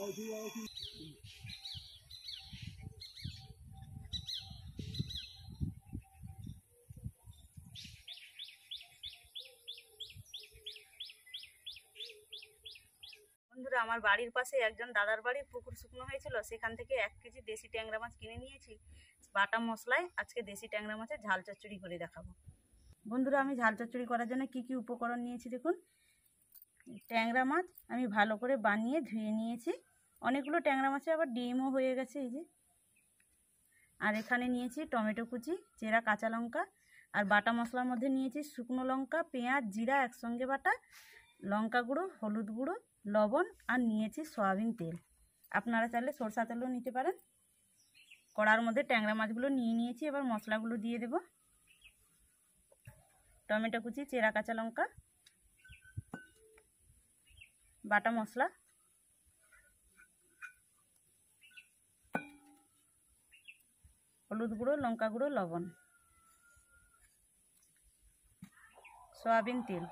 বন্ধুরা আমার বাড়ির পাশে একজন দাদার বাড়ির পুকুর শুকনো হয়েছিল সেখান থেকে এক কেজি দেশি ট্যাংরা মাছ কিনে নিয়েছি বাটা মশলায় আজকে দেশি ট্যাংরা মাছের ঝাল চচ্চড়ি করে দেখাবো বন্ধুরা আমি ঝাল চচ্চড়ি করার জন্য কি কি উপকরণ নিয়েছি দেখুন ট্যাংরা মাছ আমি ভালো করে বানিয়ে ধুয়ে নিয়েছি অনেকগুলো ট্যাংরা মাছে আবার ডিমও হয়ে গেছে এই যে আর এখানে নিয়েছি টমেটো কুচি চেরা কাঁচা লঙ্কা আর বাটা মশলার মধ্যে নিয়েছি শুকনো লঙ্কা পেঁয়াজ জিরা একসঙ্গে বাটা লঙ্কা গুঁড়ো হলুদ গুঁড়ো লবণ আর নিয়েছি সয়াবিন তেল আপনারা চাইলে সরষা তেলও নিতে পারেন কড়ার মধ্যে ট্যাংরা মাছগুলো নিয়ে নিয়েছি এবার মশলাগুলো দিয়ে দেব টমেটো কুচি চেরা কাঁচা লঙ্কা বাটা মশলা হলুদ গুঁড়ো লঙ্কা গুঁড়ো লবণ সয়াবিন তেল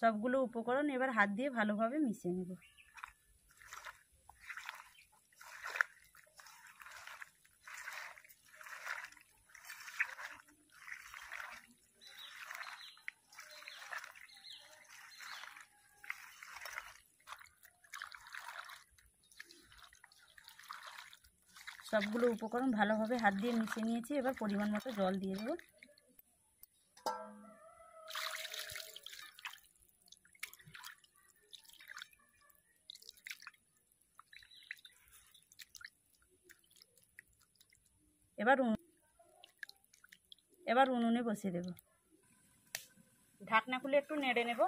সবগুলো উপকরণ এবার হাত দিয়ে ভালোভাবে মিশিয়ে নেব সবগুলো উপকরণ ভালোভাবে হাত দিয়ে মিশিয়ে নিয়েছি এবার পরিমাণ মতো জল দিয়ে দেবো এবার এবার উনুনে বসিয়ে দেব ঢাকনা খুলে একটু নেড়ে নেব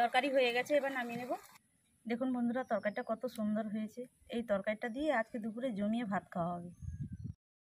তরকারি হয়ে গেছে এবার নামিয়ে নেব দেখুন বন্ধুরা তরকারিটা কত সুন্দর হয়েছে এই তরকারিটা দিয়ে আজকে দুপুরে জমিয়ে ভাত খাওয়া হবে